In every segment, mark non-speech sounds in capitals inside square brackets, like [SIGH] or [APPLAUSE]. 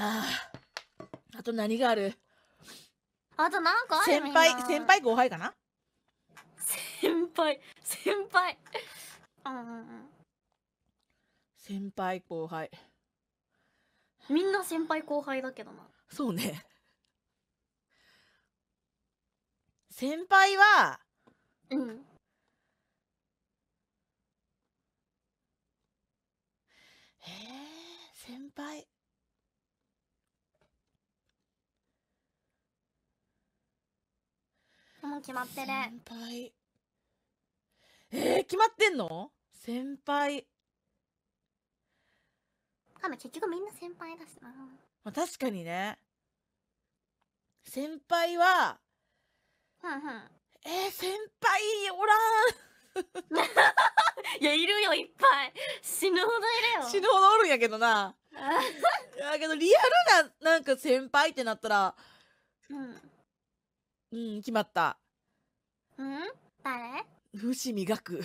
ああ。あと何があるあとなんかある先輩、先輩後輩かな先輩、先輩。うん。先輩後輩。みんな先輩後輩だけどな。そうね。先輩は、うん。決まってる先輩えー、決まってんの先輩あ結局みんな先輩だしな、まあ、確かにね先輩はうんうんえー、先輩おらん [LAUGHS] いやいるよいっぱい死ぬほどいるよ死ぬほどおるんやけどなだけどリアルななんか先輩ってなったらうん、うん、決まったうん誰伏見学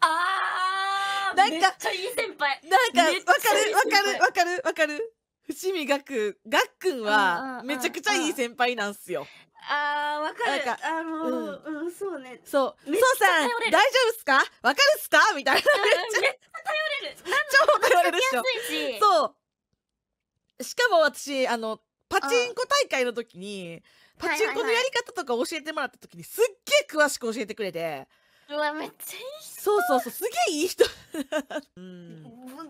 あーなんかめっちゃいい先輩なんかわかるわかるわかるわかる伏見学がくんはめちゃくちゃいい先輩なんすよあーわかるあのー、うん、うん、そうねそうそうさん大丈夫っすかわかるっすかみたいなめっちゃ頼れる [LAUGHS] 超頼れるっしょそうしかも私あのパチンコ大会の時にパチンコのやり方とか教えてもらった時にすっげえ詳しく教えてくれて。うわめっちゃいい人そうそうそうすげえいい人、うん、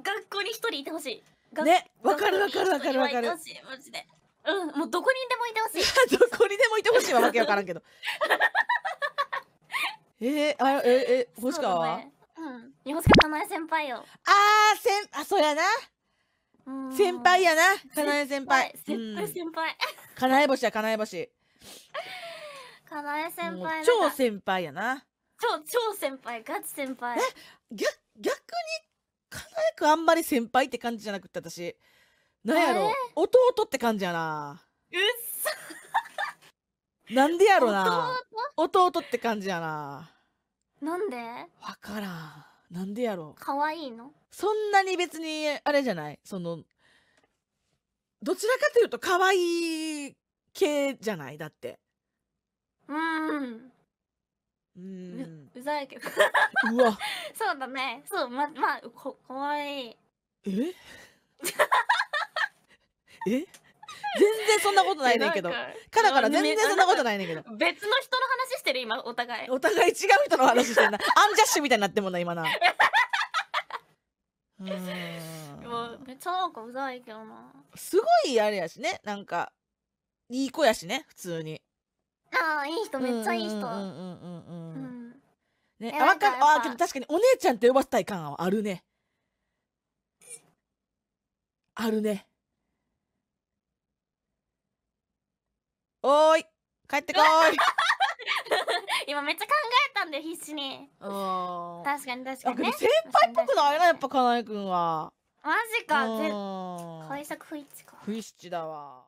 学校に一人いてほしいねわかるわかるわかるわかるマジでうんもうどこにでもいてほしい [LAUGHS] どこにでもいてほしいはわけわからんけど [LAUGHS] えー、あええー、星川は、ね、うん、洋介かなえ先輩よあーせんあそうやな先輩やなかなえ先輩先輩先輩、かなえ星やかなえ星 [LAUGHS] かなえ先輩超先輩やな超超先輩ガチ先輩え逆逆にかなえくあんまり先輩って感じじゃなくて私なんやろ弟って感じやなうっそなんでやろな弟って感じやななんでわからんなんでやろう可愛いのそんなに別にあれじゃないそのどちらかというと可愛い系じゃないだってうんうんうざいけどうわ [LAUGHS] そうだねそうままあこ可愛いえ [LAUGHS] え全然そんなことないねんけどなんかからから全然そんなことないねんけど別の人の話してる今お互いお互い違う人の話してんなアンジャッシュみたいになってもんな今な [LAUGHS] うーんもめっちゃなんかうざいけどなすごいあれやしねなんかいい子やしね普通にああいい人めっちゃいい人うんうんうんうんうん、ねあわかあけど確かにお姉ちゃんって呼ばせたい感はあるねあるねおーい帰ってこい [LAUGHS] 今めっちゃ考えたんで必死に確かに確かに、ね、先輩っぽくないなやっぱかなえくんはマジか。あーぜ。対不一致か。不一致だわ。